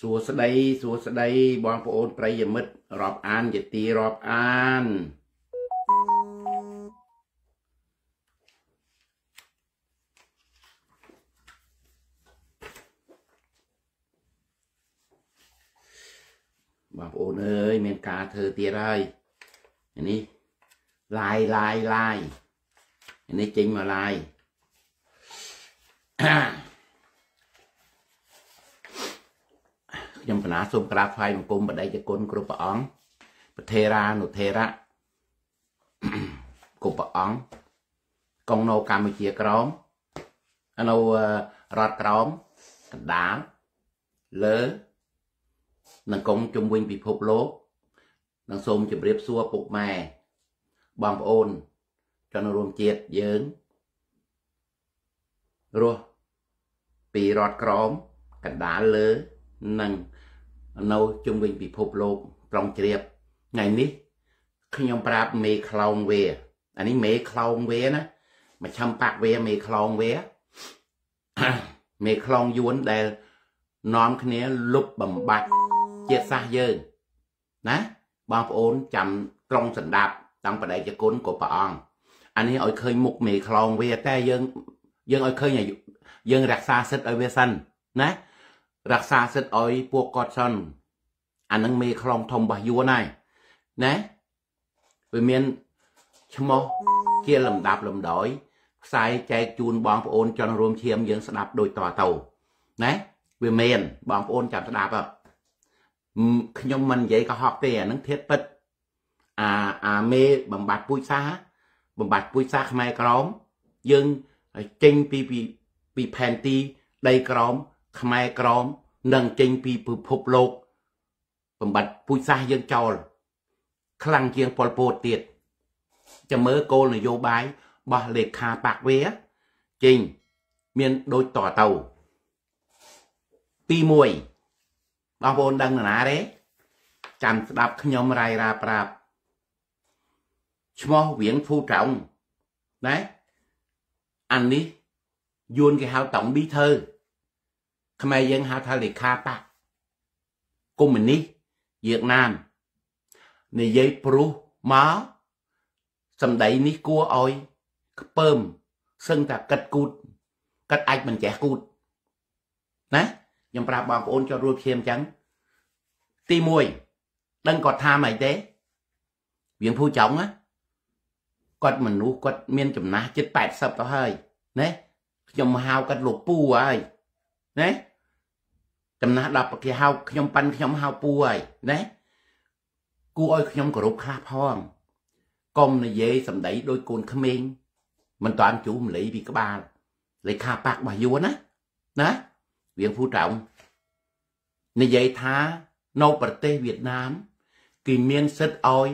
សួស្តីសួស្តីបងប្អូន ប្រិយមិត្តរាប់អានយទីរាប់អានបងប្អូនអើយមានការធ្វើទៀតហើយនេះឡាយឡាយឡាយនេះចេញមកឡាយ Ah. ខ្ញុំកណាសូមក្រាបថ្វាយបង្គំបដិជ្ជគុណគ្រប់ព្រះអង្គប្រធេរានុធេរៈគ្រប់ព្រះអង្គកងនៅកម្ពុជាក្រមនៅរដ្ឋក្រមកណ្ដាលលើនឹងកងជំវិញពិភពលោកនឹងសូមជម្រាបសួរពុកម៉ែបងប្អូនជនរួមជាតិយើងរស់ពីរដ្ឋក្រម កណ្ដាលលើនឹងនៅជុំវិញពិភពលោកប្រុងជ្រាបថ្ងៃនេះខ្ញុំប្រាប់មេខ្លោងវាអានេះមេខ្លោងវាណាមជ្ឈិមបកវា មេខ្លោងវាមេខ្លោងយួនដែលនាំគ្នាលុបបំបាត់ជាតិសាសយើងណា បងប្អូនចាំត្រង់សណ្ដាប់តាំងបដិជគុណក៏ព្រះអង្គអានេះឲ្យឃើញមុខមេខ្លោងវា តែយើងយើងឲ្យឃើញយើងរក្សាសិទ្ធឲ្យវាសិនណារក្សាសិទ្ធឲ្យពួកគាត់សិនអានឹងមេខ្លងធំរបស់យួនហើយណាវាមានឈ្មោះជាលំដាប់លំដោយផ្សាយចែកជូនបងប្អូនជនរួមឈាមយើងស្ដាប់ដូចតទៅណាវាមានបងប្អូនចាំស្ដាប់ខ្ញុំមិននិយាយកុហកទេអានឹងធៀបពិតអាអាមេបំបត្តិពូជសាបំបត្តិពូជសាខ្មែរក្រមយើងចេញពីពីផែនទីដីក្រមខ្មែរក្រមនឹងចេញពីពិភពលោក បំបត្តិពូជសាសយើងចោលខ្លាំងជាងប៉ុលពតទៀតចាំមើលគោលនយោបាយរបស់លេខាបាក់វាចេញមានដូចតទៅ ទី1បងប្អូនដឹងណាទេចាំស្ដាប់ខ្ញុំរាយរាប្រាប់ឈ្មោះវៀងភូត្រង់ណែអាននេះយួនគេហៅតង់ប៊ីធើខ្មែរយើងហៅថាលេខាបកកុម្មុយនីសវៀតណាមនិយាយព្រោះមកសម្ដីនេះគួរឲ្យខ្ពើមសឹងតែកាត់គូតកាត់អាចមិនចេះគូតណាខ្ញុំប្រាប់បងប្អូនចូលរួមឈាមអញ្ចឹងទី1ដឹងគាត់ថាម៉េចទេវៀងភូចောင်းណាគាត់មនុស្សគាត់មាន ចំណាស់ជិត80ទៅហើយណាខ្ញុំហៅគាត់លោកពូហើយណាតំណាស់ដល់ប្រគេហៅខ្ញុំប៉ាន់ខ្ញុំហៅពូហើយណាគួរឲ្យខ្ញុំគោរពខ្លះផងកុំនិយាយសម្ដីដោយកូនក្មេងមិនតាន់ជូរមលីពីក្បាលលេខាប៉ាក់របស់យួនណាណាវាភូត្រោងនិយាយថានៅប្រទេសវៀតណាមគេមានសិទ្ធឲ្យ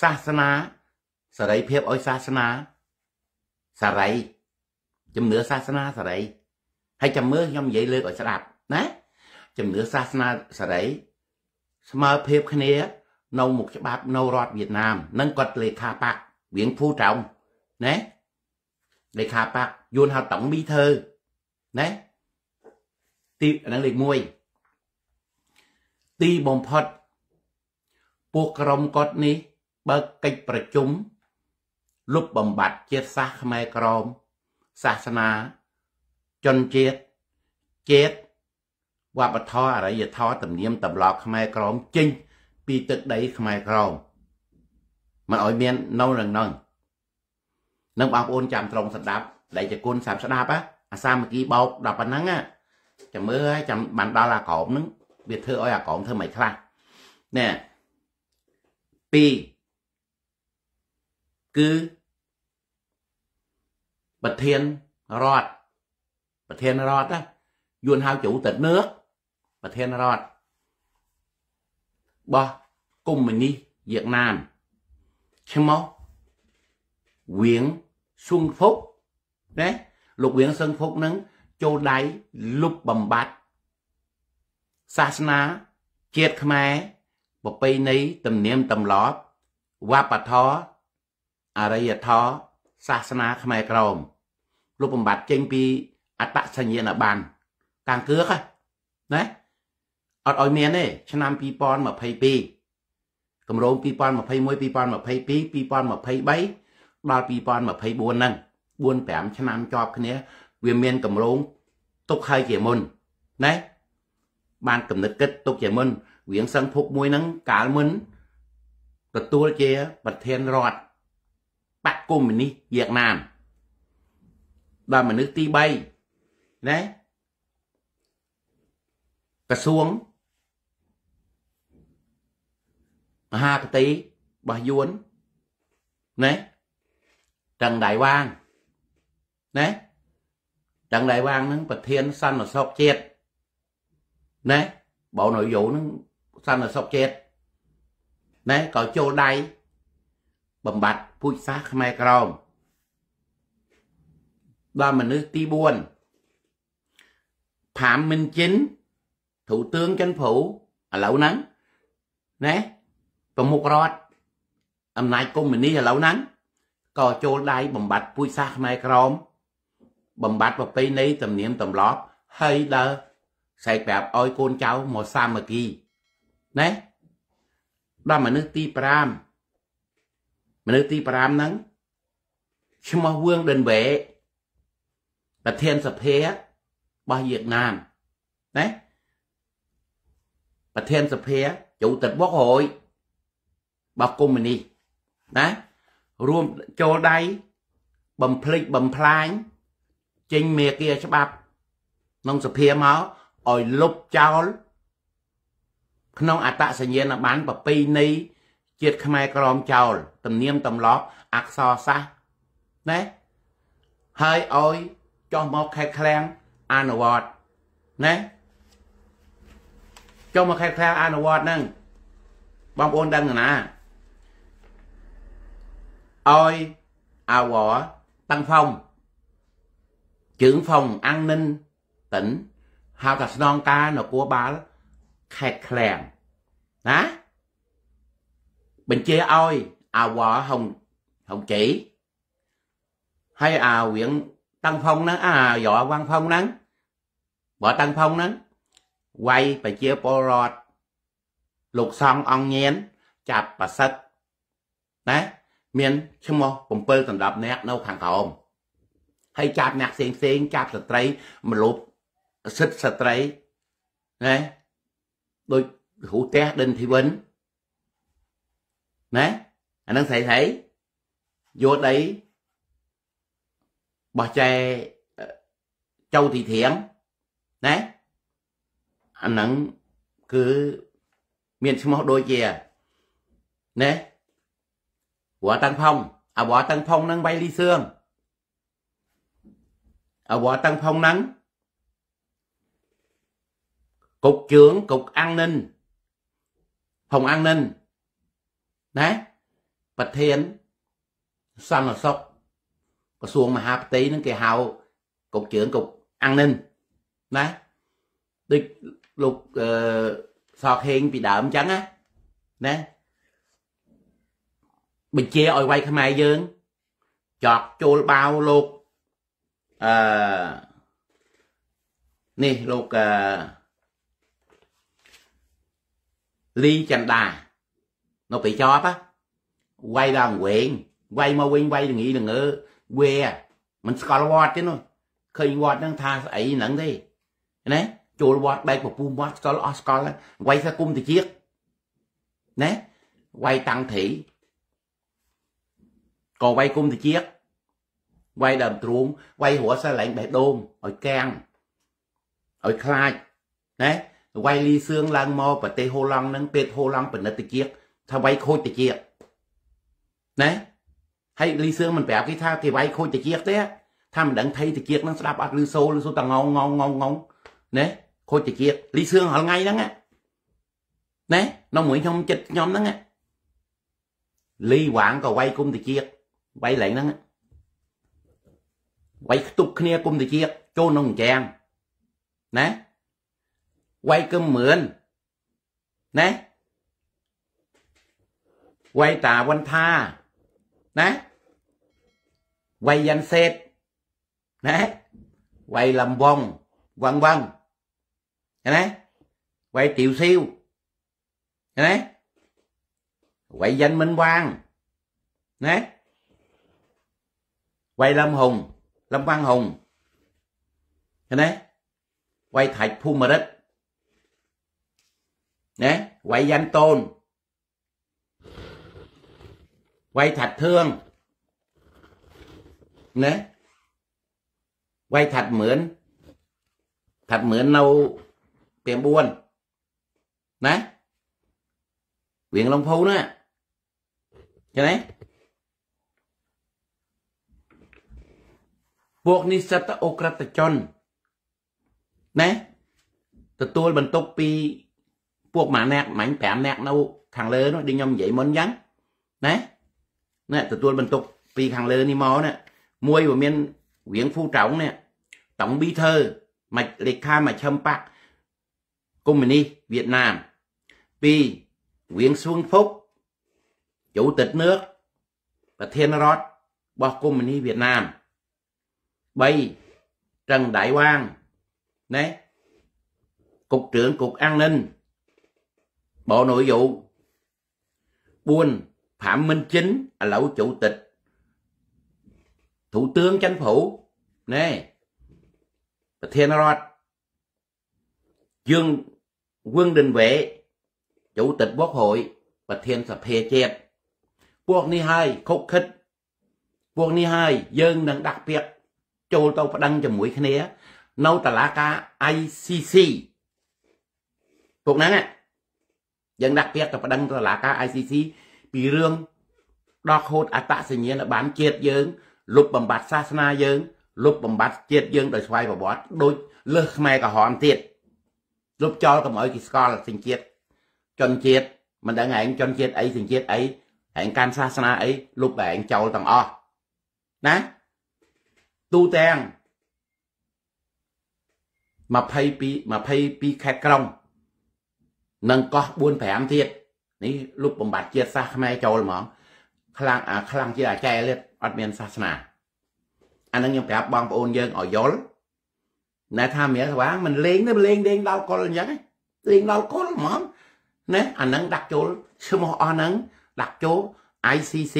សាសនាសេរីភាពឲ្យសាសនាសេរីជំនឿសាសនាសេរីហើយចាំមើលខ្ញុំនិយាយលើកឲ្យស្ដាប់ណាជំនឿសាសនាសេរីស្មើភាពគ្នានៅមុខច្បាប់ នៅរដ្ឋវៀតណាមនឹងគាត់លេខាបាក់វៀងភូត្រោមណាលេខាបាក់យួនហៅតង់មីធ្វើណាទីហ្នឹងលេខ1ទីបំផុត ពួកក្រុមគាត់នេះ បើកិច្ចប្រជុំលុបបំបត្តិជាតិសាសន៍ខ្មែរក្រមសាសនាជនជាតិជាតិវប្បធម៌អរិយធម៌ទំនៀមទម្លាប់ខ្មែរក្រមចេញពីទឹកដីខ្មែរក្រមមិនឲ្យមាននៅនឹងនឹងនឹងបងប្អូន ចាំត្រង់ស្ដាប់ដែលជាគុណសាប់ស្ដាប់អាសាមគ្គីបោកដល់ប៉ុណ្ណឹងចាំមើលហើយចាំបានដល់អាក្រមនឹងវាធ្វើឲ្យអាក្រមធ្វើមិនខ្លះណែពីរគឺប្រធានរដ្ឋប្រធានរដ្ឋយួនហៅជ្រូទៅនឹកប្រធានរដ្ឋបោះកុំមុនីវៀតណាមឈ្មោះវៀងស៊ុងភុកណាលោកវៀងស៊ុងភុកនឹងចូលដៃលុបបំបត្តិសាសនាជាតិខ្មែរប្រពៃណីទំនៀមទម្លាប់វប្បធម៌អរិយធម៌សាសនាខ្មែរក្រមលុបបំបត្តិចេញពីអត្តសញ្ញាណប័ណ្ណកាំងគឿកណាអត់ឲ្យមានទេឆ្នាំ2022គម្រោង2021 2022 2023ដល់2024ហ្នឹង4 5ឆ្នាំជាប់គ្នា វាមានគម្រោងទុកឲ្យជាមុនណាបានកំណត់គិតទុកជាមុនរៀងសឹងភពមួយហ្នឹងកាលមុនទទួលជាប្រធានរដ្ឋបកកុម្មុយនីសវៀតណាមដល់មនុស្សទី3ណាក្រសួងមហាប្រទេសរបស់យួនណាតឹងដៃវាងណាតឹងដៃវាងនឹងប្រធានសន្តិសុខជាតិណាបងនៅយូរនឹងសន្តិសុខជាតិណាក៏ចូលដៃបំបត្តិពូជសាសខ្មែរក្រមដល់មនុស្សទី4ផាមមិនជិនគ្រូ tướng ចិនព្រោឥឡូវហ្នឹងណាប្រមុខរដ្ឋអំណាចកុម្មុយនីឥឡូវហ្នឹងក៏ចូលដៃបំបត្តិពូជសាសន៍ខ្មែរក្រមបំបត្តិប្រពៃណីទំនៀមទម្លាប់ហើយដើរសែកប្រាប់ឲ្យកូនចៅមកសាមគ្គីណាដល់មនុស្សទី5មនុស្សទី5ហ្នឹងឈ្មោះវឿងដិនវេប្រធានសភារបស់វៀតណាមណាប្រធានសភាចូលទៅបុករយរបស់កុម្មុយនីសណារួមចូលដៃបំភ្លេចបំផ្លាញចេញមេគាច្បាប់ក្នុងសភាមកឲ្យលុបចោល ក្នុងអត្តសញ្ញាណប័ណ្ណប្រពៃណីជាតិខ្មែរក្រមចោល ទំនៀមទម្លាប់អក្សរសាស្ត្រណាហើយឲ្យចោះមកខេត្តឃ្លាំង nè, nâng, bom ôn Oi, à Tăng phong trưởng phòng an ninh tỉnh hào thật non ca nó của bà khẹt khèn nè. bình chia oi à vợ hồng hồng chỉ hay à Nguyễn tăng phong nó à võ văn phong nắng បើដឹងផងហ្នឹងវាយប្រជាពលរដ្ឋលោកសំអង្គញៀនចាប់ប្រសិទ្ធណាមានឈ្មោះ7ដណ្ដប់នាក់នៅខាងក្រោមហើយចាប់អ្នកផ្សេងផ្សេងចាប់ស្ត្រីមលប់សិទ្ធស្ត្រីណាដូចរូទះដិនធីវិនណាអានឹងស្រីស្រីយកដីបោះចែចៅទីធៀងណាអាហ្នឹងគឺមានឈ្មោះដូចជាណែវ៉ាតាំងផុងអាវ៉ាតាំងផុងហ្នឹងបៃលីសឿងអាវ៉ាតាំងផុងហ្នឹងគុកជឿងគុកអាំងនិនផុងអាំងនិនណាប្រធានសន្តិសុខក្រសួងមហាផ្ទៃហ្នឹងគេហៅគុកជឿងគុកអាំងនិនណាដូចលោកអឺសោកហេងពីដើមអញ្ចឹងណាណាបញ្ជាឲ្យវាយខ្មែរយើងចប់ចូលបាវលោកអឺនេះលោកអឺលីចន្ទានៅពេលចប់វាយឡើងវិញវាយមកវិញវាយល្ងីល្ងើវាមិនស្គាល់វត្តទេនោះឃើញវត្តហ្នឹង ថាស្អីហ្នឹងទេណាចូលវត្តបែកពពុះវត្តស្កលអស់ស្កលវាយសាគុំតិចណាវាយតាំងទ្រីក៏វាយគុំតិចវាយដើមទ្រូងវាយរស់សាឡែងបេះដូងឲ្យកាំងឲ្យខ្លាចណាវាយលីសឿងឡើងមកប្រទេសហូឡង់នឹងពេទ្យហូឡង់ផលិតតិចថាវាយខូចតិចណាហើយលីសឿងមិនប្រាប់គេថាគេវាយខូចតិចទេថាមិនដឹងថៃតិចនឹងស្ដាប់អត់ឮសូលឬសូតែងងងងងង nè khôi chị kiệt ly xương họ ngay đó á nè nó mũi không chịch nhóm đó á ly quảng còn quay cung thì kiệt quay lại đó á quay tục khnia cung thì kiệt chôn nông trang nè quay cơm mượn nè quay tà quanh tha nè quay danh xét nè quay làm vòng vân vân nè quay triệu siêu nè quay danh minh quang nè quay lâm hùng lâm quang hùng nè quay thạch phu mà đích nè quay danh tôn quay thạch thương nè quay thạch mượn thạch mượn nâu ពាន4ណាវៀងឡុងភូណាចឹងណាពួកនិស្សិតអូក្រិតជនណាទទួលបន្ទុកពីពួកម៉ាណាក់មាញ់5នាក់នៅ ខាងលើនោះដូចខ្ញុំនិយាយមុនចឹងណាណាទទួលបន្ទុកពីខាងលើនេះមកណាមួយវាមានវៀងភូត្រង់នេះតង់ប៊ីធើមកលេខាមកឈឹមប៉ាក់ Công Mini Việt Nam. P. Nguyễn Xuân Phúc, Chủ tịch nước và Thiên Rót Bò Công Mini Việt Nam. B. Trần Đại Quang, đấy, Cục trưởng Cục An ninh, Bộ Nội vụ. 4. Phạm Minh Chính, là lão Chủ tịch, Thủ tướng Chính phủ, này, Thiên Rót, Dương vương đình vệ chủ tịch quốc hội ប្រធានសភាជាតិពួកនេះហើយខុកខិតពួកនេះហើយយើងនឹងដាក់ពាក្យចូលទៅប្តឹងជាមួយគ្នានៅតុលាការ ICC ពួកហ្នឹងយើងដាក់ពាក្យទៅប្តឹងតុលាការ ICC ពីរឿងដោះខូតអត្តសញ្ញាណប័ណ្ណជាតិយើងលុបបំបត្តិសាសនាយើងលុបបំបត្តិជាតិយើងដោយស្វ័យប្រវត្តិដូចលើសខ្មែរក្រហមទៀតលុបចោលកុំឲ្យគេស្គាល់សញ្ជាតិជនជាតិមិនដឹងឯងជនជាតិអីសញ្ជាតិអីឯងកាន់សាសនាអីលុបតែឯងចោលទាំងអស់ណាទូទាំង22 22ខេត្តក្រុងនិងកោះ4 5ទៀតនេះលុបបំបត្តិជាតិសាសខ្មែរចូលហ្មងខ្លាំងអា ខ្លាំងជាអាចែលទៀតអត់មានសាសនាអានឹងខ្ញុំប្រាប់បងប្អូនយើងឲ្យយល់ដែលថាមាសស្វាងមិនលេងទេលេងលេងដល់កុលអញ្ចឹងលេងដល់កុលហ្មងណាអាហ្នឹងដាក់ចូលឈ្មោះអស់ហ្នឹងដាក់ចូល ICC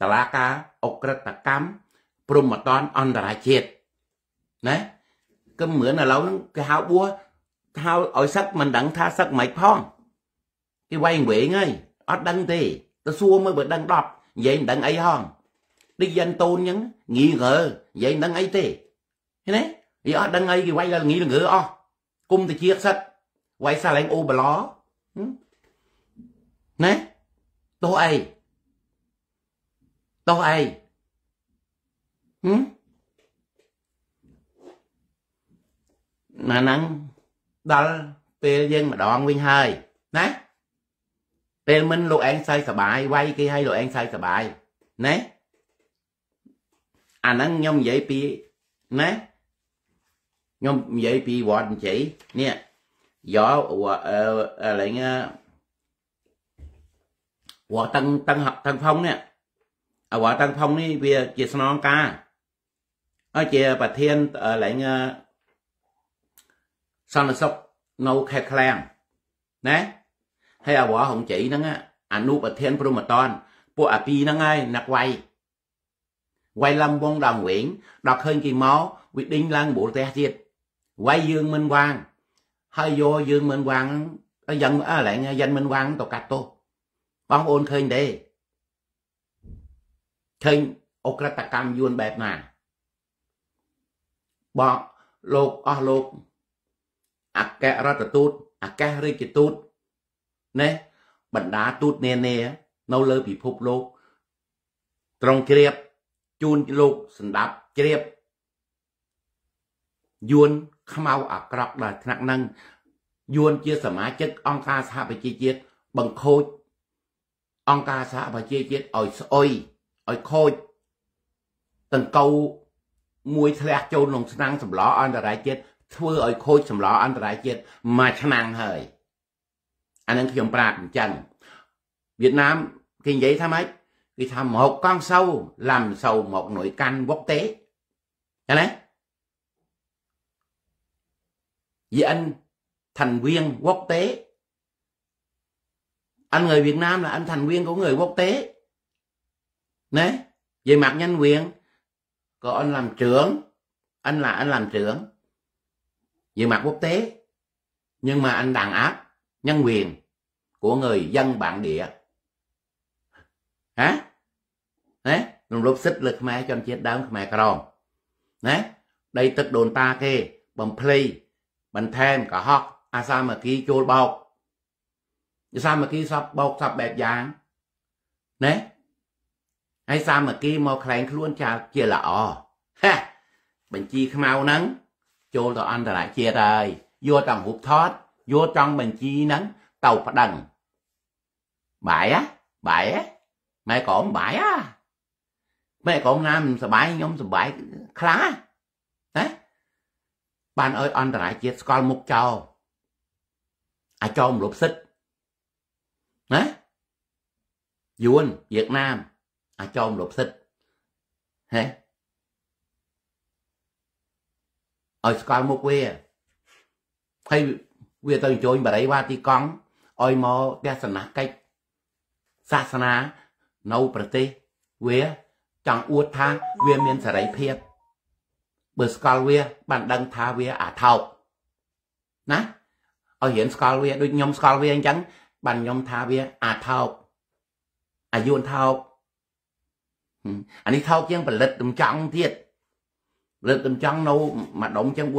តឡាការអក្រិតកម្មព្រំតនអន្តរជាតិណាគឺเหมือนឥឡូវហ្នឹងគេហៅបួហៅឲ្យសឹកមិនដឹងថាសឹកមិនផងគេវែងវែងហើយអត់ដឹងទេទៅសួរមើលបើដឹង10និយាយមិនដឹងអីហង đi dân tôn nhắn nghi ngờ vậy đang ấy tê thế này thì ở đang ấy thì quay là nghi là ngựa o oh. cung thì chia sạch quay xa lại ô bà ló ừ. nè tô ai tô ai ừ? nà bài nè អាហ្នឹងខ្ញុំនិយាយពីណាខ្ញុំនិយាយពីវត្តជ័យនេះយកអឺឥឡូវណាវត្តតាំងតាំងតាំងផងនេះអវត្តតាំងផងនេះវាជាស្នងការអើជាប្រធានឥឡូវណាសន្តិសុខនៅខេត្តឃ្លាំងណាហើយអវហងជ័យហ្នឹងអនុប្រធានព្រមតនពួកអាពីហ្នឹងហើយអ្នកវាយវាយឡំវងដើមវិញដល់ឃើញគេមកវាដេញឡើងមូលផ្ទះទៀតវាយយើងមិនវាង ហើយយកយើងមិនវាងយ៉ាងអឡែងយ៉ាងមិនវាងទៅកាត់ទោសបងប្អូនឃើញទេឃើញអក្រិតកម្មយួនបែបណាបងលោកអស់លោកអគ្គរដ្ឋទូតអគ្គរាជទូតណែបណ្ដាទូតនានានៅលើពិភពលោកត្រង់ជ្រាបជូនលោកសម្ដាប់ជ្រាបយួនខ្មៅអាក្រក់ដល់ថ្នាក់នឹងយួនជា សមាជិកអង្គការសហប្រជាជាតិបង្ខូចអង្គការសហប្រជាជាតិឲ្យស្អុយឲ្យខូចតង្កូវមួយធ្លាក់ចូលក្នុងឆ្នាំងសម្លអន្តរជាតិធ្វើឲ្យខូចសម្លអន្តរជាតិមួយឆ្នាំហើយអានឹងខ្ញុំប្រាប់អញ្ចឹងវៀតណាមគេនិយាយថាម៉េច vì thà một con sâu làm sầu một nội canh quốc tế cho đấy vì anh thành viên quốc tế anh người việt nam là anh thành viên của người quốc tế nè. về mặt nhân quyền có anh làm trưởng anh là anh làm trưởng về mặt quốc tế nhưng mà anh đàn áp nhân quyền của người dân bản địa ហ៎ណារំលោភសិទ្ធិលើខ្មែរជនជាតិដើមខ្មែរក្រមណាដីទឹកដូនតាគេបំភ្លៃបន្ថែមកុហកអាសាមគ្គីចូលបោកអាសាមគ្គីសពបោកសពបែបយ៉ាងណាហើយសាមគ្គីមកខ្លែងខ្លួនចាជាល្អហេបញ្ជីខ្មៅហ្នឹងចូលទៅអន្តរជាតិហើយយកតាំងរូបថតយកចង់បញ្ជីហ្នឹងទៅប្តឹងបាយហ៎បាយហ៎ mẹ ក៏មិនបាយអាម៉ែក៏ណាមិនសបាយខ្ញុំសបាយខ្លាំងណាបានឲ្យអន្តរាជាតិស្គាល់មុខចោលអាចោលរំលោភសិទ្ធណាយួនវៀតណាមអាចោលរំលោភសិទ្ធហេឲ្យស្គាល់មុខវាហើយវាទៅអញ្ជើញបរិវាទីកង់ឲ្យមកទេសនាកិច្ចសាសនានៅប្រទេសវាចង់អួតថាវាមានសេរីភាពបើស្គាល់វា បានដឹងថាវាអាថោកណាឲ្យរៀនស្គាល់វា ដូចខ្ញុំស្គាល់វាអញ្ចឹងបានខ្ញុំថាវាអាថោកអាយុថោកអានេះថោកជាងផលិតទំចង់ទៀតផលិតទំចង់នៅមួយដុំជាង4 500 1000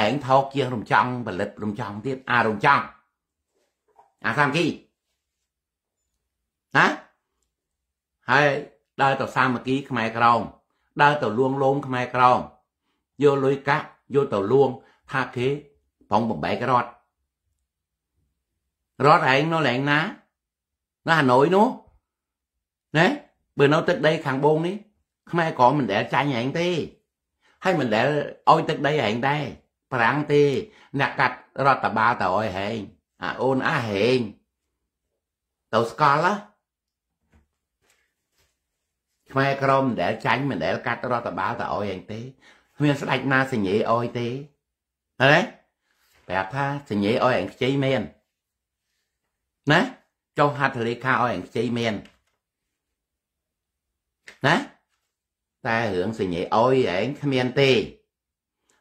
ឯងថោកជាង រំចង់ផលិតរំចង់ទៀតអារំចង់អាសាមគីណាហើយដើរទៅសាមគ្គីខ្មែរក្រមដើរទៅលួងលោមខ្មែរក្រមយកលុយកាក់យកទៅលួងថាគេបងបំបែករត់រត់ឯងនៅឡែងណានៅហាណូយនោះណែបើនៅទឹកដីខាងបងនេះ ខ្មែរក្រមមិនដែលចាញ់ឯងទេ ហើយមិនដែលឲ្យទឹកដីឯងដែរប្រាំងទេ អ្នកកាត់រដ្ឋបាលទៅឲ្យហែងអាអូនអាហែងទៅស្កល់ហ៎ខ្មែរក្រមមិនដែលចាញ់មិនដែលកាត់រដ្ឋបាលតអយអញទេគ្មានស្ដេចណាសញ្ញេអយទេណាប្រាប់ថាសញ្ញេអយអញខ្ចីមែនណាចុះហត្ថលេខាអយអញខ្ចីមែនណាតែរឿងសញ្ញេអយឯងគ្មានទេ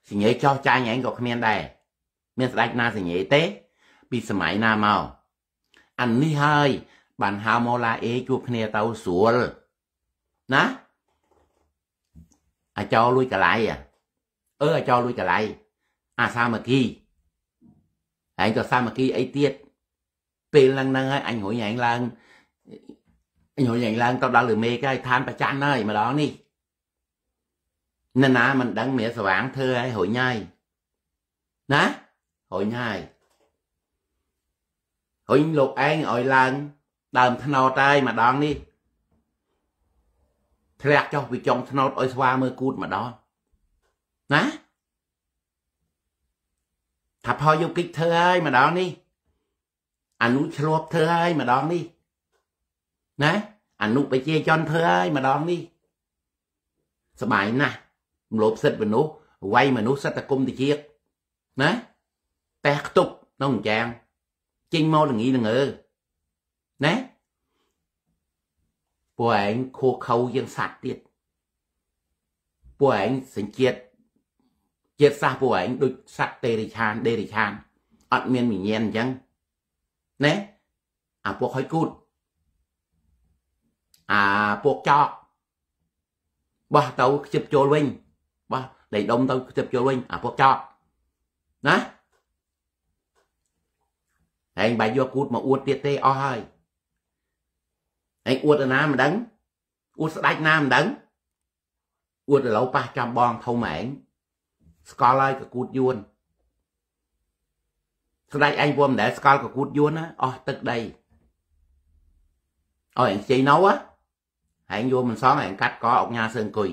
សញ្ញេចោះចាញ់ឯងក៏គ្មានដែរមានស្ដេចណាសញ្ញេទេ ពីសម័យណាមកអានេះហើយបានហៅម៉ូឡាអេជួបគ្នាទៅស្រួលណាអាចោលួយកលៃអឺអាចោលួយកលៃអាសាមគ្គីឯងក៏សាមគ្គីអីទៀតពេលហ្នឹងហ្នឹងហើយអញរួយឯងឡើងអញរួយឯងឡើងទៅដល់លើមេឃហើយឋានប្រច័ណ្ឌហើយម្ដងនេះណ៎ណាមិនដឹងមានសវាងធ្វើហើយរួយញ៉ៃណារួយញ៉ៃរួយលោកឯងឲ្យឡើង ដើមថ្នោតហើយម្ដងនេះធ្លាក់ចុះពីចុងថ្នោតឲ្យស្វាមើលគូតម្ដងណាថាផលយកគិចធ្វើហើយម្ដងនេះអានោះឆ្លប់ធ្វើហើយម្ដងនេះណាអានោះប្រជាជនធ្វើហើយម្ដងនេះសบายណាស់មលោបសិទ្ធិមនុស្សវាយមនុស្សសិទ្ធិគុំតិជាតិណាតែខ្ទប់ក្នុងចាងចេញមកល្ងីល្ងើណាពួកឯងខូខៅយើងសัตว์ទៀតពួកឯងសញ្ជាតិជាតិសាសពួកឯងដូចសัตว์ទេរិឆានដេរិឆានអត់មានវិញ្ញាណអញ្ចឹងណែអាពួកហុយគូតអាពួកចោកបោះទៅខ្ជិបចូលវិញបោះដៃដុំទៅខ្ជិបចូលវិញ អាពួកចោកណាឯងបាយយកគូតមកអួតទៀតទេអស់ហើយឯងអួតណាមិនដឹងអួតស្ដាច់ណាមិនដឹងអួតឡូវប៉ះចាំបងធំឯងស្កល់ហើយកកូតយួនស្ដាច់ឯងពំដែលស្កល់កកូតយួនណាអស់ទឹកដីអោយឯងខ្ចីនៅហ៎ឯងយល់មិនសងឯងកាត់កអុកញ៉ាសើងគុយ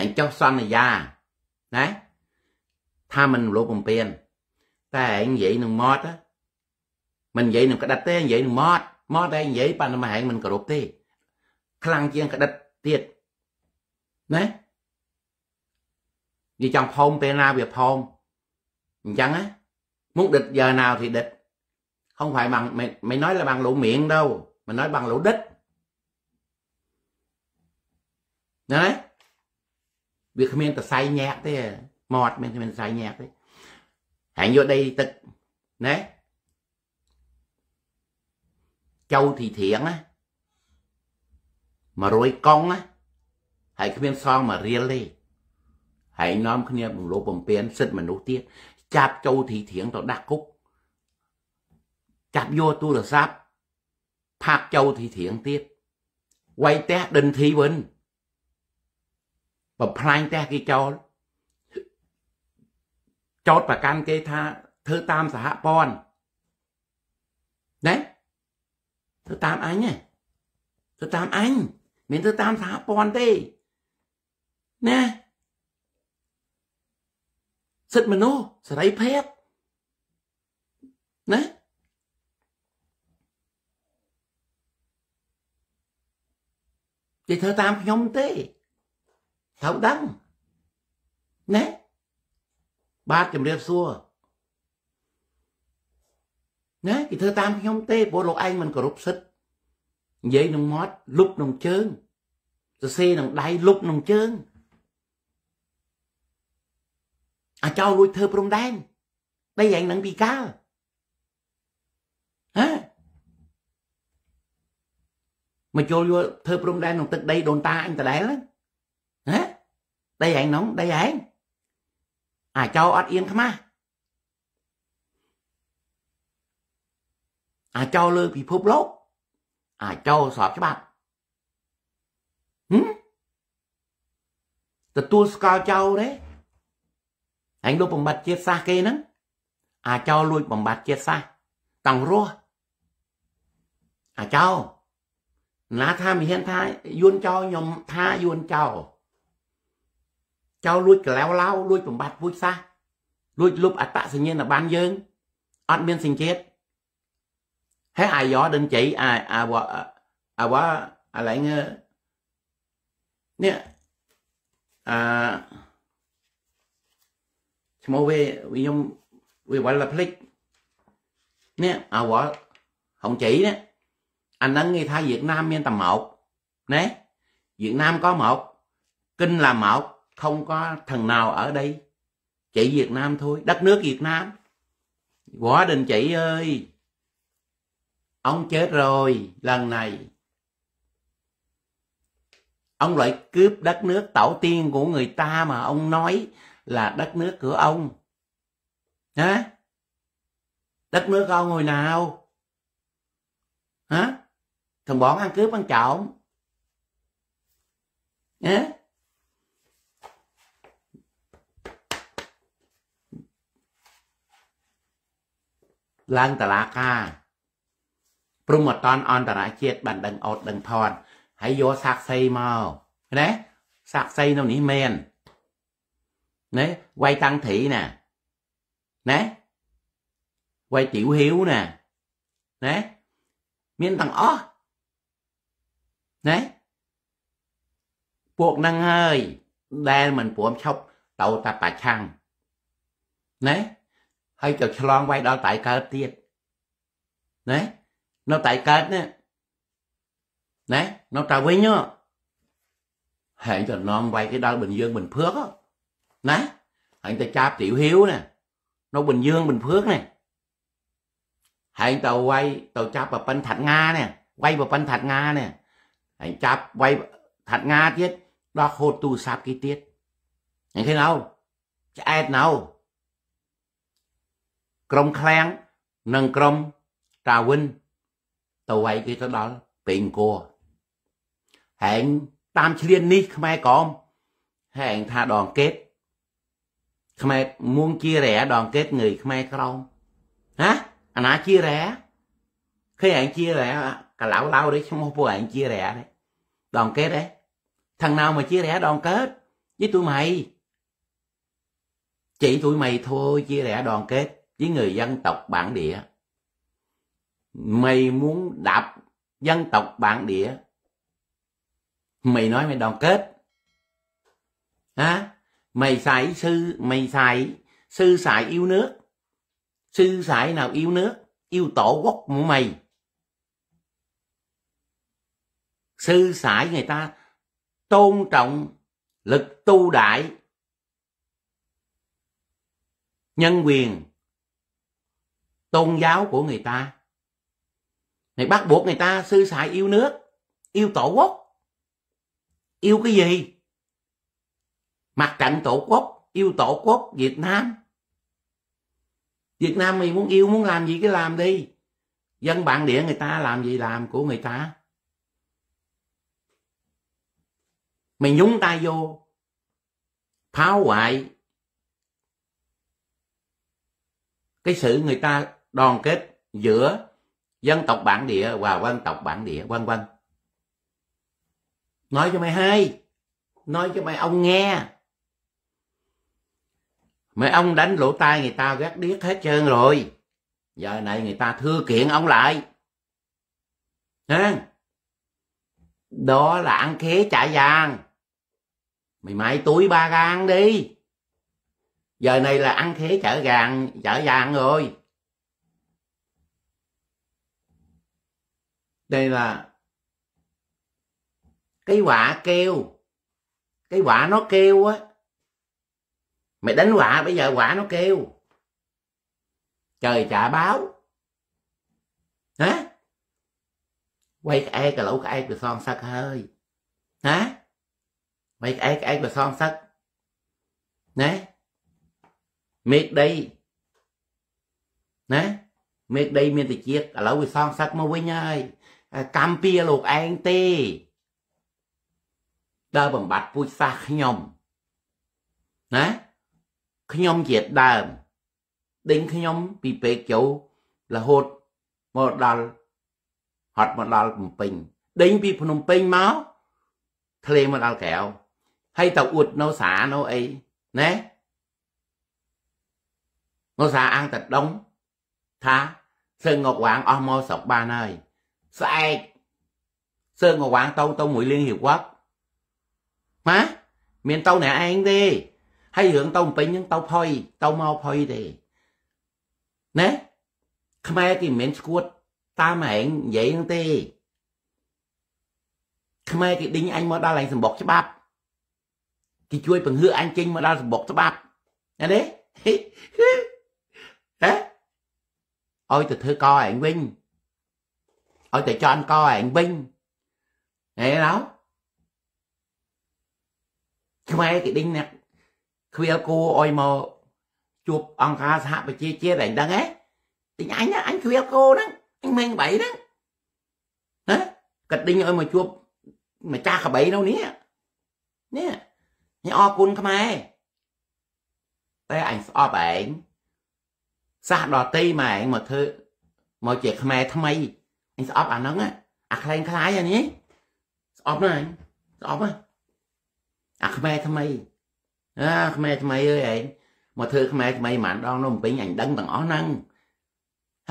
ឯងចុះសន្យាណាថាមិនរលោភបំពានតែឯងនិយាយនឹងម៉ត់មិននិយាយនឹងក្តិតទេនិយាយនឹងម៉ត់ mà vậy mình có chiên cái phong phong, chẳng muốn địch giờ nào thì địch không phải bằng mày, mày nói là bằng lỗ miệng đâu mà nói bằng lỗ đích đấy việc mình ta say nhạc thế à. mọt mình mình say nhạc thế hãy vô đây tịch đấy ចូលទីធៀងណា100កង់ណាហើយគ្មានសងមួយរៀលទេហើយនាំគ្នាបំលោបំពៀនសិទ្ធិមនុស្សទៀតចាប់ចូលទីធៀងទៅដាក់គុក ចាប់យកទូរស័ព្ទផាកចូលទីធៀងទៀតវាយផ្ទះដិនធីវិញបំផ្លាញផ្ទះគេចោលចោតប្រកាន់គេថាធ្វើតាមសហព័ន្ធណាទៅតាមអញទៅតាមអញមិនទៅតាមសហព័ន្ធទេណាសិទ្ធិមនុស្សសេរីភាពណាគេធ្វើតាមខ្ញុំទេត្រូវដឹងណាបាទជំរាបសួរណាគេធ្វើតាមខ្ញុំទេព្រោះលោកឯងមិនគោរពសិទ្ធនិយាយនឹងមាត់លុបនឹងជើងសរសេរនឹងដៃលុបនឹងជើងអាចោលួចធ្វើព្រំដែនដីឯងនឹងពីកាលហ៎មកចូលយកធ្វើព្រំដែនក្នុងទឹកដីដូនតាអញដដែលហ៎ដីឯងហ្នឹងដីឯងអាចោអត់អៀនខ្មាស់អាចចោលលើពិភពលោក អាចចោលស្របច្បាប់ហឹមទទួលស្គាល់ចោលទេឯងលុបបំបត្តិជាតិសាសគេហ្នឹងអាចចោលលួចបំបត្តិជាតិសាសតង់រស់អាចោលណាថាមានហ៊ានថាយួនចោលខ្ញុំថាយួនចោលចោលលួចកលាវឡាវលួចបំបត្តិពុជសាសលួចលុបអត្តសញ្ញាណប័ណ្ណយើងអត់មានសញ្ជាតិ thế ai gió đến chỉ ai à quá à, à, à quá à lại nghe nè à chúng mô vì nhung vì vậy là click nè à quá không chỉ nè anh đang nghe thay Việt Nam nhân tầm một nè Việt Nam có một kinh là một không có thần nào ở đây chỉ Việt Nam thôi đất nước Việt Nam quá đình chỉ ơi ông chết rồi lần này ông lại cướp đất nước tổ tiên của người ta mà ông nói là đất nước của ông hả đất nước ông hồi nào hả thằng bọn ăn cướp ăn trộm hả lan tà lạc ha à. ព្រមអតនអន្តរជាតិបានដឹងអូតដឹងផត់ហើយយកសាក់សីមកណាសាក់សីនៅនេះមែនណាវាយតាំងត្រីណាណាវាយទៀវហ៊ីវណាណាមានទាំងអស់ណាពួកហ្នឹងហើយ ដែលមិនព្រមឈប់តោតាប្រឆាំងណាហើយទៅឆ្លងវាយដល់តៃកើតទៀតណា nó tại cát nè nè nó trao với nhá hẹn cho nó quay cái đó bình dương bình phước á nè hẹn ta cha tiểu hiếu nè nó bình dương bình phước nè hẹn tàu quay tàu chạp vào bên thạch nga nè quay vào bên thạch nga nè hẹn chạp quay thạch nga tiết đó khô tu sạp cái tiết hẹn thế nào nâng chứ ai nào ក្រុមឃ្លាំងនិងក្រុមតាវិនទៅឯគេទៅដល់ពេងគួរហែងតាមឆ្លៀននេះខ្មែរក្រមហែងថាដងកេតខ្មែរមួងជារែដងកេតងើយខ្មែរក្រមហាអាណាជារែឃើញឯងជារែកឡៅឡៅនេះឈ្មោះពួកឯងជារែនេះដងកេតឯងថងណៅមកជារែដងកើត với tụi mày chỉ tụi mày thôi chia rẽ đoàn kết với người dân tộc bản địa mày muốn đạp dân tộc bản địa mày nói mày đoàn kết hả mày xài sư mày xài sư xài yêu nước sư xài nào yêu nước yêu tổ quốc của mày sư xài người ta tôn trọng lực tu đại nhân quyền tôn giáo của người ta thì bắt buộc người ta sư sài yêu nước yêu tổ quốc yêu cái gì mặt trận tổ quốc yêu tổ quốc việt nam việt nam mình muốn yêu muốn làm gì cứ làm đi dân bản địa người ta làm gì làm của người ta mày nhúng tay vô phá hoại cái sự người ta đoàn kết giữa dân tộc bản địa và quan tộc bản địa quan quan nói cho mày hay nói cho mày ông nghe mày ông đánh lỗ tai người ta gác điếc hết trơn rồi giờ này người ta thưa kiện ông lại ha đó là ăn khế chạy vàng mày mãi túi ba gan đi giờ này là ăn khế chở vàng chở vàng rồi đây là cái quả kêu cái quả nó kêu á mày đánh quả bây giờ quả nó kêu trời trả báo hả quay cái ai cái lẩu cái ai cái son sắt hơi hả quay cái ai cái ai cái son sắt nè miệt đi nè miệt đi miệt thì chiếc lẩu cái son sắt mau với nhau កម្មពៀលោកឯងទេដើបំបត្តិពូជសាសខ្ញុំណាខ្ញុំជាដើមដេញខ្ញុំ ពីពេកចូលរហូតមកដល់ហត់មកដល់ភ្នំពេញដេញពីភ្នំពេញមកធ្លេមកដល់ក្រៅហើយទៅអួតនៅសានៅអីណានៅសាអង្គតដុំថាសើងងកវាងអស់មកស្រុកបានហើយស្អែកសើងកង្វាងទៅទៅមួយលៀងរាវវត្តម៉ាមានទៅអ្នកឯងទេហើយរឿងទៅពេញហ្នឹងទៅផុយទៅមកផុយទេណាខ្មែរគេមិនមែនស្គួតតាមឯងនិយាយហ្នឹងទេខ្មែរគេដេញអញមកដល់ឯងសម្បុកច្បាប់គេជួយពង្ហឺអញចេញមកដល់សម្បុកច្បាប់ណាទេហេឲ្យទៅធ្វើកឯងវិញឲ្យតែចន់កឯងវិញហេណោខ្មែរគេដេញអ្នកខ្វៀលគូឲ្យមកជួបអង្គការសហប្រជាជាតិឯងដឹងហ៎ទិញអញអញខ្វៀលគូហ្នឹងអញមិញក្បៃហ្នឹងណាគាត់ដេញឲ្យមកជួបម្ចាស់ក្បៃនោះនេះនេះនេះអរគុណខ្មែរតែអញស្អប់ឯងសះដល់ទីម៉ែឯងមកធ្វើមកជាខ្មែរថ្មីអញស្អប់អាហ្នឹងអាខ្លែងខ្លាយអានេះស្អប់ណាស់អញស្អប់អាខ្មែរថ្មីអាខ្មែរថ្មីអើយឯងមកធ្វើខ្មែរថ្មីហ្មងដងនោះពេញអញដឹងទាំងអស់ហ្នឹង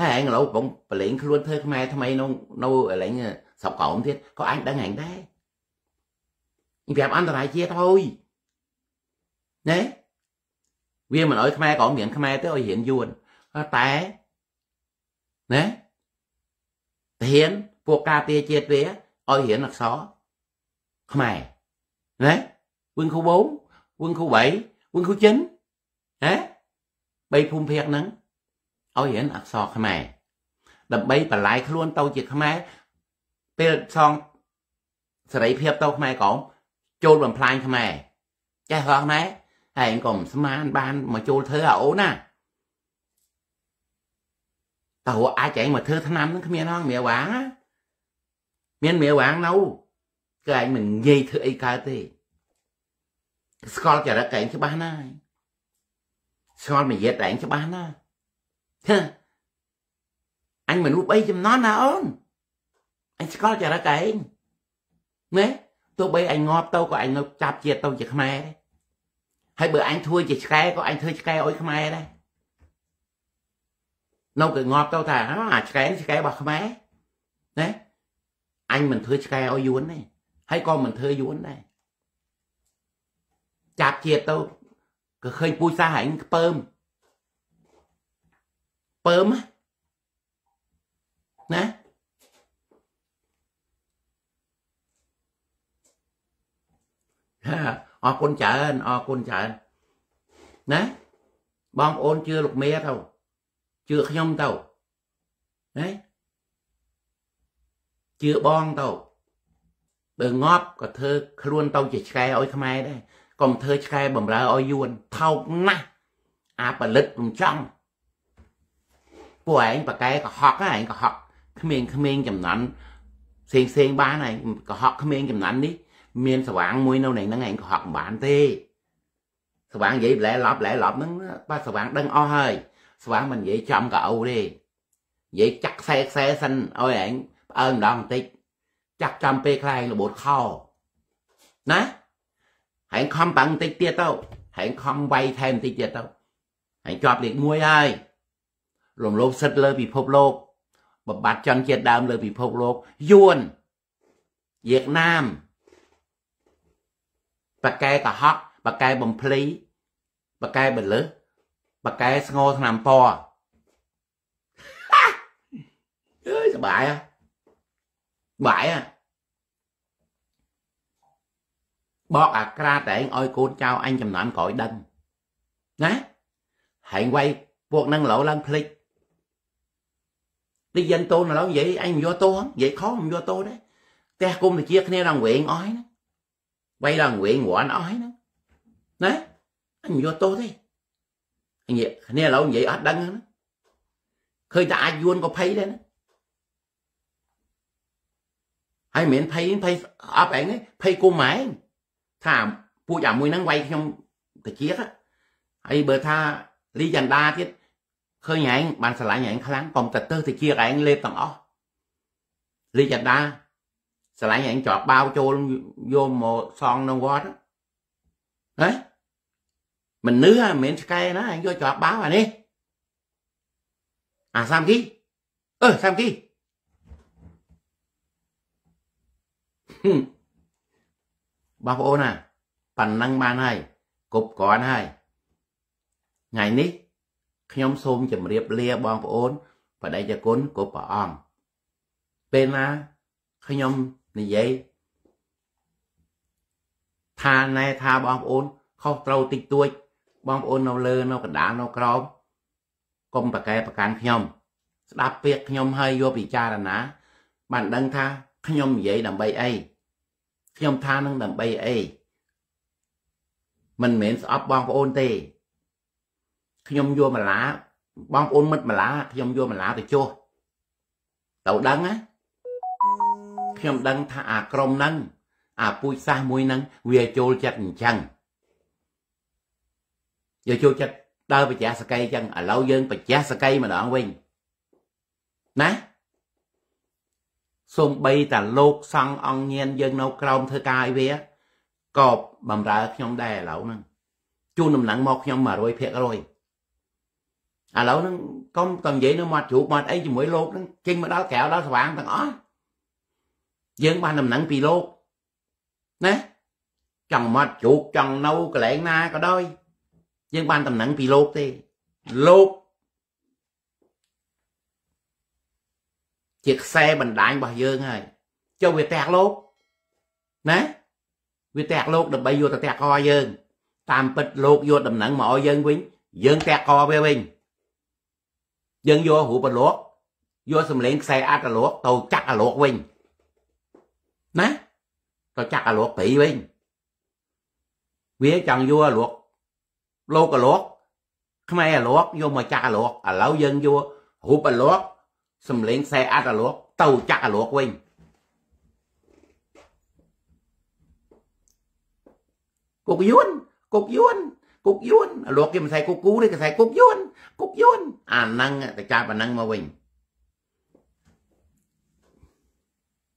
ហើយឯងឥឡូវបងប្រឡែងខ្លួនធ្វើខ្មែរថ្មីនោះនៅឥឡូវស្រុកក្រោមទៀតក៏អញដឹងឯងដែរអញប្រាប់អន្តរាយជាតិហើយណែវាមិនអោយខ្មែរក្រោមរៀនខ្មែរទេឲ្យរៀនយួនតែណែទាហានពួកការពារជាតិវាឲ្យរៀនអក្សរខ្មែរណាវឹងខូ4វឹងខូ3វឹងខូចិនណាបីភូមិភាគហ្នឹងឲ្យរៀនអក្សរខ្មែរដើម្បីបន្លាយខ្លួនទៅជាខ្មែរពេលសងសេរីភាពទៅខ្មែរក្រមចូលបំផ្លាញខ្មែរ ចេះហោះខ្មែរឯងក៏មិនស្មានបានមកចូលធ្វើអាអូនណាតើអាចឯងមកធ្វើឆ្នាំនឹងគ្មានហងមេវាងណាមានមេវាងនៅគឺឯងមិននិយាយធ្វើអីកើតទេស្គាល់ចរិតឯងច្បាស់ណាស់ស្គាល់មយាទឯងច្បាស់ណាស់អញមនុស្សអីចំណន់ណាអូនអញស្គាល់ចរិតឯងណែទោះបីអញងាប់ទៅក៏អញនៅចាប់ជាតិទៅជាខ្មែរហើយបើអញធ្វើជាឆ្កែក៏អញធ្វើឆ្កែអុយខ្មែរដែរនោះគេងាប់ទៅថាអាឆ្កែឆ្កែរបស់ខ្មែរណាអញមិនធ្វើឆ្កែឲ្យយួនទេហើយក៏មិនធ្វើយួនដែរចាប់ជាតិទៅក៏ឃើញពូជសាសអញខ្ពើមពើមណាអរគុណច្រើនអរគុណច្រើនណាបងប្អូនជឿលោកមេទៅជឿខ្ញុំទៅណាជឿបងទៅបើងាប់ក៏ធ្វើខ្លួនទៅជាឆ្កែឲ្យខ្មែរដែរកុំធ្វើឆ្កែបំរើឲ្យយួនថោកណាស់អាបលិតមិនចង់ពួកឯងប៉កែកុហកឯងកុហកក្មេងក្មេងចំណាន់ផ្សេងផ្សេងបានឯងកុហកក្មេងចំណាន់នេះមានស្វាងមួយនៅនឹងហ្នឹងឯងកុហកមិនបានទេស្វាងនិយាយប្លែឡប់ប្លែឡប់ហ្នឹងបាទស្វាងដឹងអស់ហើយស្វាមិននិយាយចំកៅទេនិយាយចាក់ខ្សែខ្សែសិនឲ្យឯងផ្អើលម្ដងបន្តិចចាក់ចំពេលខ្លែងរបូតខោណាហែងខំបាំងបន្តិចទៀតទៅហែងខំវាយថែមបន្តិចទៀតទៅហែងជាប់លេខ1ហើយរំលោភសិទ្ធិលើ ពិភពលោកបបាត់ចន់ជាតិដើមលើពិភពលោកយួនវៀតណាមបកែកហកបកែបំភ្លី បកែបលឹះប៉ាកែស្ងោឆ្នាំពណ៌អើយសបាយហ៎បាយហ៎បោកអាក្រាតឯងឲ្យកូនចៅអញចំណាំក្រោយដឹងណាហែងវាយពួកនឹងលោឡើងភ្លេចតិចយិនតូនឥឡូវនិយាយអញមិនយកតូននិយាយខុសមិនយកតូនទេផ្ទះគុំតិចគ្នាដល់វែងអស់ហ្នឹងវាយដល់វែងរាន់អស់ហ្នឹងណាអញមិនយកតូនទេញាក់គ្នាឥឡូវនិយាយអត់ដឹងហ្នឹងឃើញតែអាចយួនក៏ភ័យដែរណាហើយមិនភ័យភ័យអប់ឯងភ័យគុំឯងថាពួកអាមួយហ្នឹងវាយខ្ញុំតិចទៀតហើយបើថាលីចន្ទាទៀតឃើញឯងបានឆ្លាញ់ឯងខ្លាំងកុំតែទៅតិចឯងលេបទាំងអស់លីចន្ទាឆ្លាញ់ឯងច្រកបាវចូលយកមកសងនៅវត្តហ៎មនុស្សអាមិនឆ្កែណាយកជាប់បាវអានេះអាសាមគីអឺសាមគីបងប្អូនណាប៉ណ្ណឹងបានហើយគ្រប់គ្រាន់ហើយថ្ងៃនេះខ្ញុំសូមជម្រាបលាបងប្អូនបដិជ្ជគុណគ្រប់ព្រះអង្គពេលណាខ្ញុំនិយាយថាណែថាបងប្អូន ខុសត្រូវតិចតួចបងប្អូននៅលើនៅកណ្ដាលនៅក្រោមកុំប្រកែប្រកាន់ខ្ញុំ ស្ដាប់ពាក្យខ្ញុំហើយយកពិចារណា បានដឹងថាខ្ញុំនិយាយដើម្បីអីខ្ញុំថានឹងដើម្បីអីមិនមែនស្អប់បងប្អូនទេខ្ញុំយកម្លា បងប្អូនមិត្តម្លាខ្ញុំយកម្លាទៅចុះទៅដឹងណាខ្ញុំដឹងថាអាក្រុមហ្នឹងអាពូជសាសមួយហ្នឹងវាចូលចិត្តអញ្ចឹងយើងចូលចិត្តដើរបច្ចាសក័យចឹងឥឡូវយើងបច្ចាសក័យម្ដងវិញណាសូម្បីតាលោកសង្ឃអង្គញាន យើងនៅក្រោមធ្វើការឲ្យវាក៏បំរើខ្ញុំដែរឥឡូវហ្នឹងជូនដំណឹងមកខ្ញុំ100%ឥឡូវហ្នឹងកុំតនិយាយនៅមាត់ជ្រូកមាត់អីជាមួយលោកហ្នឹងចេញមកដល់ក្រៅដល់ស្វាងទាំងអស់យើងបានដំណឹងពីលោកណាចង់មាត់ជ្រូកចង់នៅកន្លែងណាក៏ដោយយើងបានតំណែងពីលោកទេលោកជាខ្សែបណ្ដាញរបស់យើងហើយចុះវាតាក់លោកណាវាតាក់លោកដើម្បីយកទៅតាក់កយើង តាមពិតលោកយកដំណឹងមកឲ្យយើងវិញ យើងតាក់កវាវិញយើងយករូបប្រលក់យកសម្លេងខ្សែអត្តលក់ទៅចាក់អាលក់វិញណាទៅចាក់អាលក់ព្រីវិញវាចង់យកអាលក់លោកអាលោក ខ្មែរអាលោកយកមកចាក់អាលោកឥឡូវយើងយករូបអាលោកសំលេងខ្សែអាត់អាលោកទៅចាក់អាលោកវិញគុកយួនគុកយួនគុកយួនអាលោកគេមិនខ្សែគុកគូទេខ្សែគុកយួនគុកយួនអាហ្នឹងទៅចាប់អាហ្នឹងមកវិញ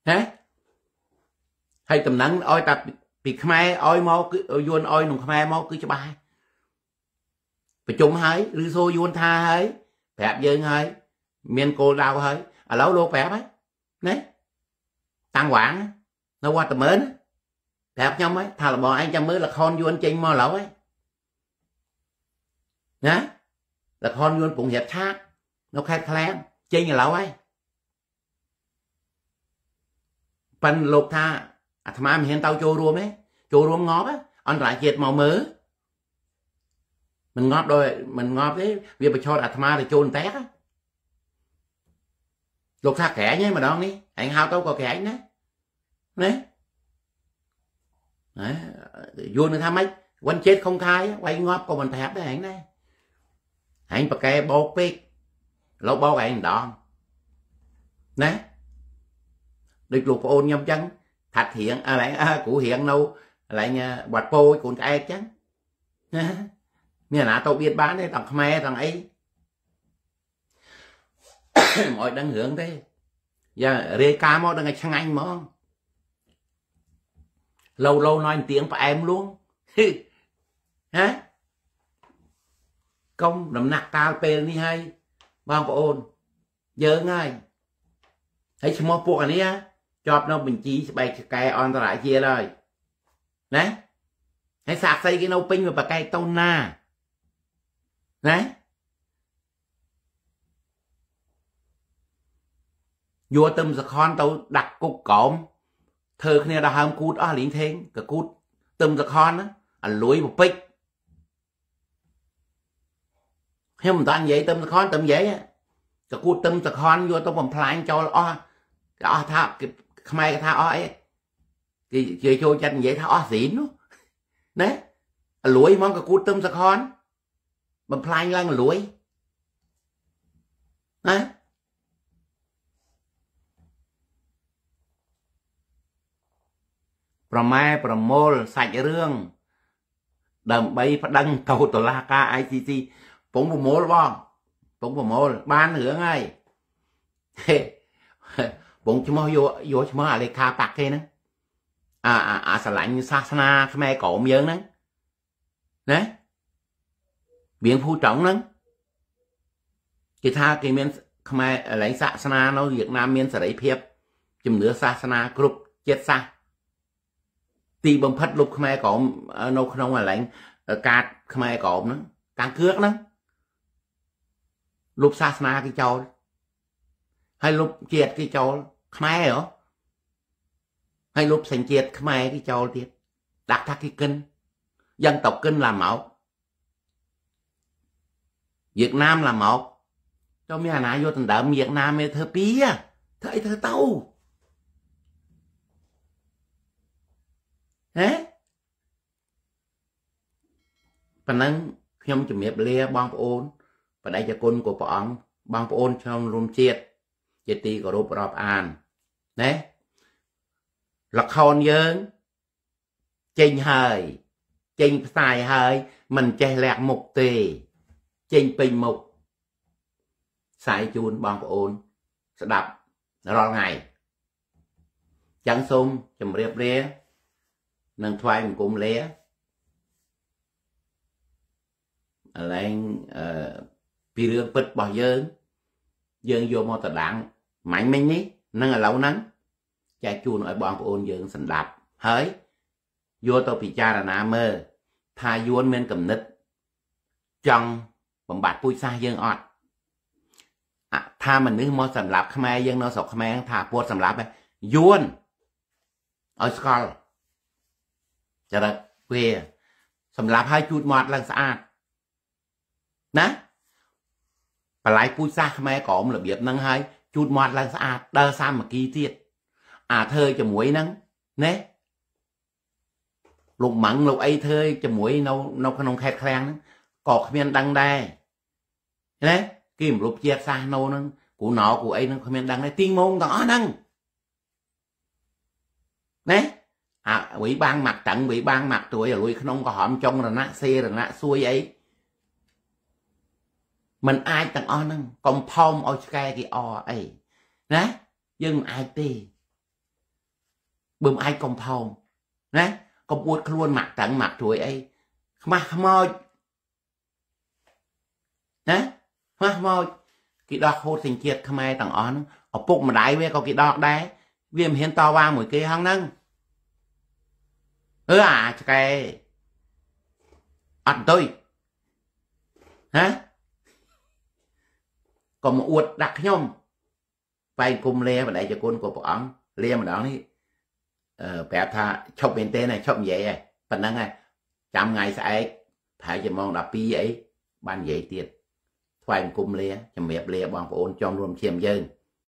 ហេហើយតំណែងឲ្យតាពីខ្មែរឲ្យមកគឺយួនឲ្យក្នុងខ្មែរមកគឺច្បាស់ហើយប្រជុំហើយឬសូយួនថាហើយប្រាប់យើងហើយមានគោលដៅហើយឥឡូវលោកប្រាប់ហើយណាតាំងវាងនៅវត្តមើលប្រាប់ខ្ញុំហើយថាលបងឯងចាំមើលលខនយួនចេញមកឥឡូវហើយណាលខនយួនពងរៀបឆាកនៅខេត្តក្លែងចេញឥឡូវហើយប៉ិនលោកថាអាត្មាមិនហ៊ានទៅចូលរួមទេចូលរួមងប់អន្តរជាតិមកមើលមិនងាប់ដោយមិនងាប់ទេវាបញ្ឆោតអាត្មាទៅជូនតែកលោកថាក្រែងឯងម្ដងនេះឯងហៅទៅក៏ក្រែងណាណាណាយល់នឹងថាម៉េចវិញ chết không khai វិញងាប់ក៏មិនប្រាប់ដែរឯងណាឯងប្រកែបោកពេកលោកបោកឯងម្ដងណាដូចលោកប្អូនខ្ញុំចឹងថាត់រៀងអីគ្រូរៀងនៅកន្លែងវត្តពោជូនក្អែកចឹងណាមានអាណាទៅបៀតបានទេទាំងខ្មែរទាំងអីមកឲ្យដឹងរឿងទេយ៉ារាយការមកដឹងឲ្យឆ្ងាញ់ហ្មងលោលោណ້ອຍទៀងផ្អែមលួងហ៎កុំដំណាក់កាលពេលនេះហើយបងប្អូនយើងហើយហើយឈ្មោះពួកអានេះជាប់នៅ បញ្ជីស្បែកឆ្កែអន្តរជាតិហើយណាហើយសាកសីគេនៅពេញវាប្រកែកតូនណាណាយកទឹមសខនទៅដាក់គុកក្រោមធ្វើគ្នាដល់ហើមគូតអស់លីងថេងកគូតទឹមសខនអលួយពពេចខ្ញុំមិនតាន់និយាយទឹមសខនទឹមនិយាយកគូតទឹមសខនយកទៅបំផ្លាញចូលអស់គេអស់ថាខ្មែរគេថាអស់អីគេគេចូលចិត្តនិយាយថាអស់ស្រីនោះណាអលួយហ្មងកគូតទឹមសខនបំផ្លាញឡើងលួយណាប្រម៉ែប្រមូលសាច់រឿងដើម្បី ប្តឹងទៅតុលាការ ICC ពងប្រមូលបងពងប្រមូលបានរឿងហើយពងឈ្មោះយកយកឈ្មោះអាលេខាប៉ាក់គេហ្នឹងអាអាស្រឡាញ់សាសនាខ្មែរក្រមយើងហ្នឹងណាវៀងភូត្រង់ហ្នឹងគេថាគេមានខ្មែរកន្លែងសាសនានៅវៀតណាមមានសេរីភាពជំនឿសាសនាគ្រប់ជាតិសាសន៍ទីបំផិតលុបខ្មែរក្រមនៅក្នុងកន្លែងកាតខ្មែរក្រមហ្នឹងការគឿកហ្នឹងលុបសាសនាគេចោលហើយលុបជាតិគេចោលខ្មែរហ៎ហើយលុបសញ្ជាតិខ្មែរគេចោលទៀតដាក់ថាគេកិនយ៉ាងតកិនឡាមក Việt Nam là một cho mấy anh nãy vô tình đợm Việt Nam mê thơ pía thơ ấy thơ tâu hả ប៉ុណ្ណឹងខ្ញុំជំរាបលាបងប្អូនបដិជ្ជគុណ của ព្រះអង្គបងប្អូនក្នុងរួមជាតិជាទីគោរពរាប់អានណាល្ខោនយើងចេញហើយចេញផ្សាយហើយ មិនចេះលាក់មុខទេចេញពេញមុខផ្សាយជូនបងប្អូនស្ដាប់រាល់ថ្ងៃចឹងសូមជម្រាបលានិងថ្វាយបង្គំលាអលែងអឺពីរឿងពិតរបស់យើងយើងយកមកតដាំងមាញ់មិញនេះនឹងឥឡូវហ្នឹងចែកជូនឲ្យបងប្អូនយើងសម្ដាប់ហើយយកទៅពិចារណាមើលថាយួនមានគំនិតចង់បំបត្តិពូជសាសយើងអត់ថាមនុស្សមកសម្លាប់ខ្មែរយើងនៅស្រុកខ្មែរថាពួតសម្លាប់យួនឲ្យស្កល់ចរិតវាសម្លាប់ហើយជូតមាត់ឡើងស្អាតណាបលាយពូជសាសខ្មែរក្រមរបៀបហ្នឹងហើយជូតមាត់ឡើងស្អាតដើរសាមគ្គីទៀតអាធ្វើជាមួយហ្នឹងណាលោកម៉ាំងលោកអីធ្វើជាមួយនៅនៅក្នុងខេត្តឃ្លាំងហ្នឹងក៏គ្មានដឹងដែរណាគេមលុបជាតិសាសណូហ្នឹងគ្រូណោគ្រូអីហ្នឹងគ្មានដឹងទេទីងមងទាំងអស់ហ្នឹងណាអាវីបាំងមកតឹងវីបាំងមកទួយរួយក្នុងក្រហមចុងរណៈសេរណៈសួយអីมันអាចទាំងអស់ហ្នឹងកុំផោមឲ្យឆ្កែគេអអីណាយើងមិនអាចទេបើមិនអាចកុំផោមណាកុំអួត ខ្លួនមកតឹងមកទួយអីខ្មាស់ខ្មោចណាហោះមកគេដោះហូតសញ្ជាតិខ្មែរទាំងអស់ហ្នឹងឪពុកម្ដាយវាក៏គេដោះដែរវាមិនហ៊ានតវ៉ាមួយគេហងហ្នឹងអឺអាឆ្កែអត់ទុយហាកុំអួតដាក់ខ្ញុំបែកគុំលែបដៃជគុណគាត់ព្រះអង្គលាម្ដងនេះអឺប្រាប់ថាឈប់មែនទេណាឈប់និយាយហើយប៉ុណ្ណឹងហើយចាំថ្ងៃស្អែកប្រហែលជាម៉ោង12អីបាននិយាយទៀតថ្វាយបង្គំលាជំរាបលាបងប្អូនចំរួមឈាមយើង។